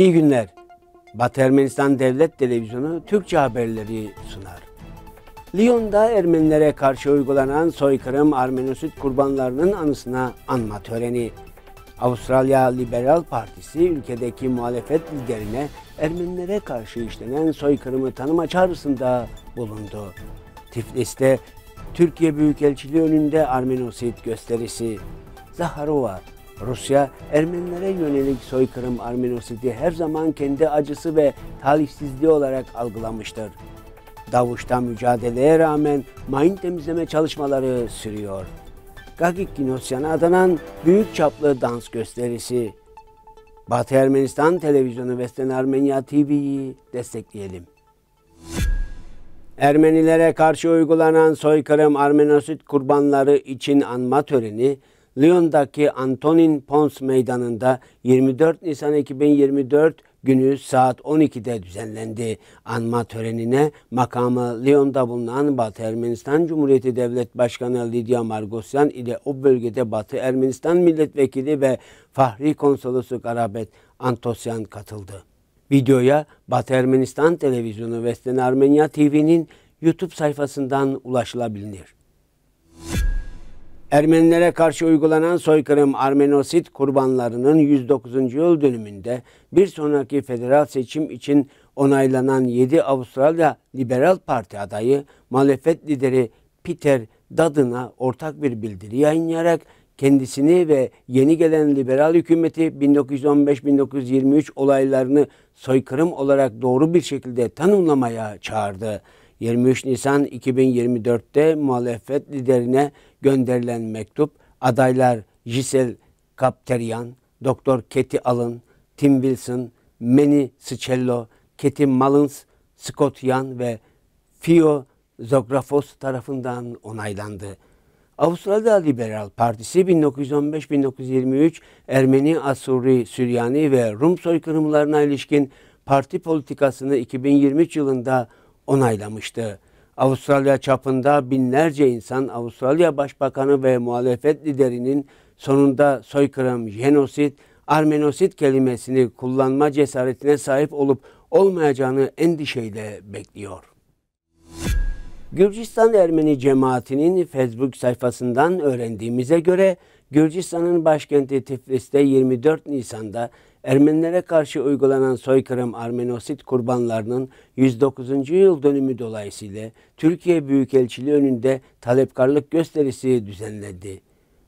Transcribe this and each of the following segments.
İyi günler. Batı Ermenistan Devlet Televizyonu Türkçe haberleri sunar. Lyon'da Ermenilere karşı uygulanan soykırım Armenosit kurbanlarının anısına anma töreni. Avustralya Liberal Partisi ülkedeki muhalefet liderine Ermenilere karşı işlenen soykırımı tanıma çağrısında bulundu. Tiflis'te Türkiye Büyükelçiliği önünde Armenosit gösterisi. Zaharova Rusya Ermenilere yönelik soykırım Armenosidi her zaman kendi acısı ve talihsizliği olarak algılamıştır. Davuş'ta mücadeleye rağmen mayın temizleme çalışmaları sürüyor. Gagik Ginosyan'a adanan büyük çaplı dans gösterisi. Batı Ermenistan Televizyonu Vesten Armenya TV'yi destekleyelim. Ermenilere karşı uygulanan soykırım Armenosit kurbanları için anma töreni Lyon'daki Antonin Pons Meydanı'nda 24 Nisan 2024 günü saat 12'de düzenlendi. Anma törenine makamı Lyon'da bulunan Batı Ermenistan Cumhuriyeti Devlet Başkanı Lidya Margosyan ile o bölgede Batı Ermenistan Milletvekili ve Fahri Konsolosu Karabet Antosyan katıldı. Videoya Batı Ermenistan Televizyonu ve Sten Armenya TV'nin YouTube sayfasından ulaşılabilir. Ermenilere karşı uygulanan soykırım Armenosit kurbanlarının 109. yıl dönümünde bir sonraki federal seçim için onaylanan 7 Avustralya Liberal Parti adayı muhalefet lideri Peter Dutton'a ortak bir bildiri yayınlayarak kendisini ve yeni gelen liberal hükümeti 1915-1923 olaylarını soykırım olarak doğru bir şekilde tanımlamaya çağırdı. 23 Nisan 2024'te muhalefet liderine gönderilen mektup adaylar Gisel Kapteryan, Doktor Keti Alın, Tim Wilson, Manny Sicello, Keti Malins, Scott Yan ve Fio Zografos tarafından onaylandı. Avustralya Liberal Partisi 1915-1923 Ermeni, Asuri, Süryani ve Rum soykırımlarına ilişkin parti politikasını 2023 yılında onaylamıştı. Avustralya çapında binlerce insan Avustralya Başbakanı ve muhalefet liderinin sonunda soykırım, jenosit, armenosit kelimesini kullanma cesaretine sahip olup olmayacağını endişeyle bekliyor. Gürcistan Ermeni cemaatinin Facebook sayfasından öğrendiğimize göre Gürcistan'ın başkenti Tiflis'te 24 Nisan'da Ermenilere karşı uygulanan soykırım Armenosit kurbanlarının 109. yıl dönümü dolayısıyla Türkiye Büyükelçiliği önünde talepkarlık gösterisi düzenledi.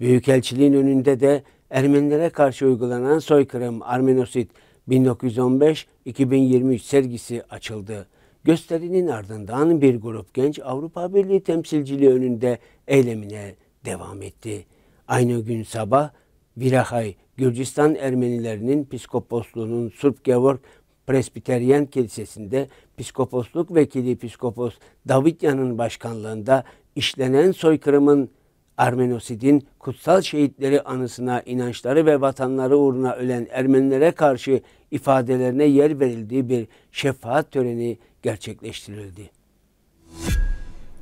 Büyükelçiliğin önünde de Ermenilere karşı uygulanan soykırım Armenosit 1915-2023 sergisi açıldı. Gösterinin ardından bir grup genç Avrupa Birliği temsilciliği önünde eylemine devam etti. Aynı gün sabah Virahay Gürcistan Ermenilerinin psikoposluğunun Surp Gevorg Presbiteryen Kilisesi'nde psikoposluk vekili psikopos Davityanın başkanlığında işlenen soykırımın Armenosid'in kutsal şehitleri anısına inançları ve vatanları uğruna ölen Ermenilere karşı ifadelerine yer verildiği bir şefaat töreni gerçekleştirildi.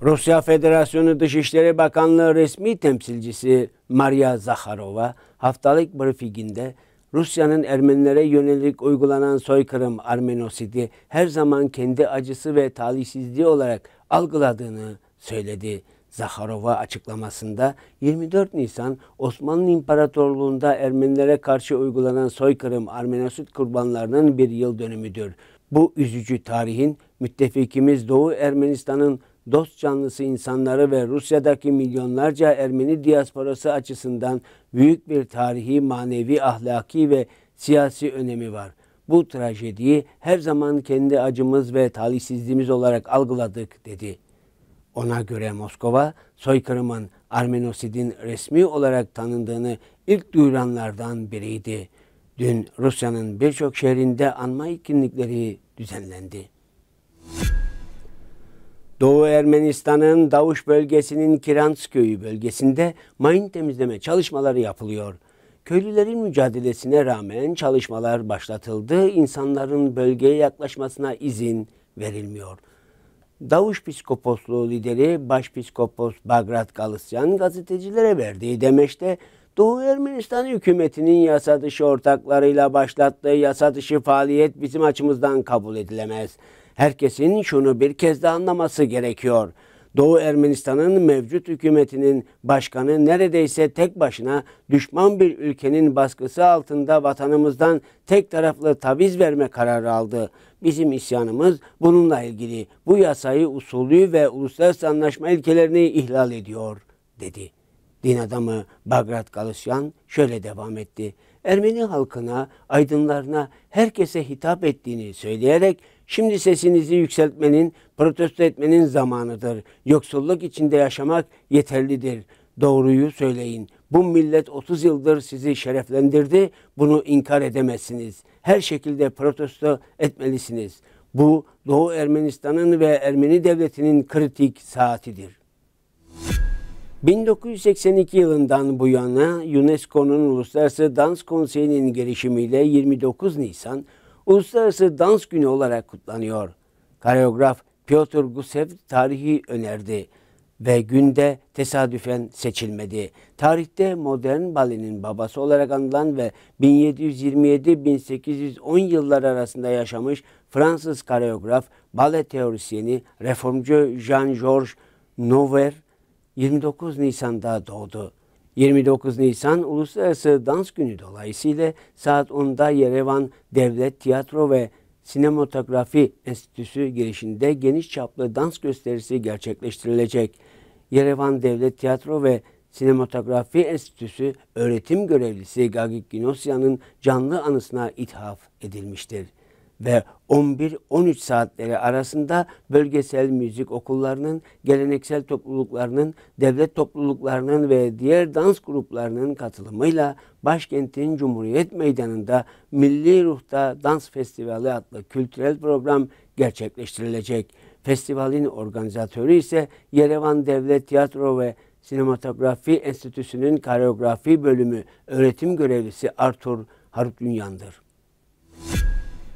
Rusya Federasyonu Dışişleri Bakanlığı resmi temsilcisi Maria Zakharova, haftalık briefinginde Rusya'nın Ermenilere yönelik uygulanan soykırım Armenosidi her zaman kendi acısı ve talihsizliği olarak algıladığını söyledi. Zaharova açıklamasında 24 Nisan Osmanlı İmparatorluğu'nda Ermenilere karşı uygulanan soykırım Armenosit kurbanlarının bir yıl dönümüdür. Bu üzücü tarihin müttefikimiz Doğu Ermenistan'ın dost canlısı insanları ve Rusya'daki milyonlarca Ermeni diasporası açısından büyük bir tarihi, manevi, ahlaki ve siyasi önemi var. Bu trajediyi her zaman kendi acımız ve talihsizliğimiz olarak algıladık dedi. Ona göre Moskova soykırımın Armenosid'in resmi olarak tanındığını ilk duyuranlardan biriydi. Dün Rusya'nın birçok şehrinde anma etkinlikleri düzenlendi. Doğu Ermenistan'ın Davuş bölgesinin Kirans köyü bölgesinde mayın temizleme çalışmaları yapılıyor. Köylülerin mücadelesine rağmen çalışmalar başlatıldı, insanların bölgeye yaklaşmasına izin verilmiyor. Davuş Piskoposluğu lideri Başpiskopos Bagrat Galusyan gazetecilere verdiği demeçte Doğu Ermenistan hükümetinin yasa dışı ortaklarıyla başlattığı yasa dışı faaliyet bizim açımızdan kabul edilemez.'' Herkesin şunu bir kez de anlaması gerekiyor. Doğu Ermenistan'ın mevcut hükümetinin başkanı neredeyse tek başına düşman bir ülkenin baskısı altında vatanımızdan tek taraflı taviz verme kararı aldı. Bizim isyanımız bununla ilgili. Bu yasayı usulü ve uluslararası anlaşma ilkelerini ihlal ediyor dedi. Din adamı Bagrat Galusyan şöyle devam etti. Ermeni halkına, aydınlarına, herkese hitap ettiğini söyleyerek Şimdi sesinizi yükseltmenin, protesto etmenin zamanıdır. Yoksulluk içinde yaşamak yeterlidir. Doğruyu söyleyin. Bu millet 30 yıldır sizi şereflendirdi. Bunu inkar edemezsiniz. Her şekilde protesto etmelisiniz. Bu Doğu Ermenistan'ın ve Ermeni devletinin kritik saatidir. 1982 yılından bu yana UNESCO'nun Uluslararası Dans Konseyi'nin gelişimiyle 29 Nisan uluslararası dans günü olarak kutlanıyor. Koreograf Piotr Gusev tarihi önerdi ve günde tesadüfen seçilmedi. Tarihte modern balenin babası olarak anılan ve 1727-1810 yılları arasında yaşamış Fransız koreograf, bale teorisyeni, reformcu Jean-Georges Nouvel 29 Nisan'da doğdu. 29 Nisan Uluslararası Dans Günü dolayısıyla saat 10'da Yerevan Devlet Tiyatro ve Sinematografi Enstitüsü girişinde geniş çaplı dans gösterisi gerçekleştirilecek. Yerevan Devlet Tiyatro ve Sinematografi Enstitüsü öğretim görevlisi Gagik Ginosya'nın canlı anısına ithaf edilmiştir ve 11-13 saatleri arasında bölgesel müzik okullarının, geleneksel topluluklarının, devlet topluluklarının ve diğer dans gruplarının katılımıyla başkentin Cumhuriyet Meydanı'nda Milli Ruh'ta Dans Festivali adlı kültürel program gerçekleştirilecek. Festivalin organizatörü ise Yerevan Devlet Tiyatro ve Sinematografi Enstitüsü'nün koreografi bölümü öğretim görevlisi Artur Harutünyan'dır.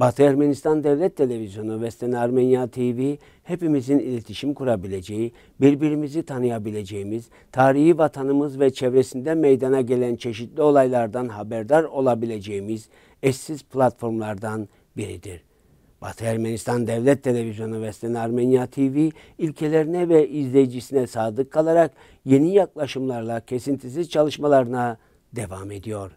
Batı Ermenistan Devlet Televizyonu, Vesten Armenya TV hepimizin iletişim kurabileceği, birbirimizi tanıyabileceğimiz, tarihi vatanımız ve çevresinde meydana gelen çeşitli olaylardan haberdar olabileceğimiz eşsiz platformlardan biridir. Batı Ermenistan Devlet Televizyonu Vesten Armenya TV ilkelerine ve izleyicisine sadık kalarak yeni yaklaşımlarla kesintisiz çalışmalarına devam ediyor.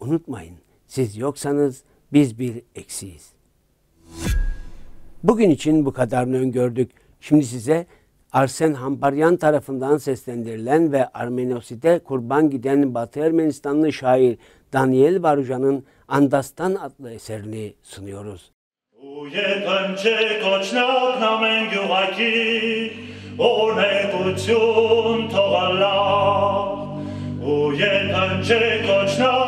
unutmayın siz yoksanız biz bir eksiyiz. Bugün için bu kadarını öngördük. Şimdi size Arsen Hamparyan tarafından seslendirilen ve Armenosite kurban giden Batı Ermenistanlı şair Daniel Barujanın Andastan adlı eserini sunuyoruz. Ուետանչե կոչնակ նամեն գյուղակի, օրնետություն թողալա, ուետանչե կոչնակ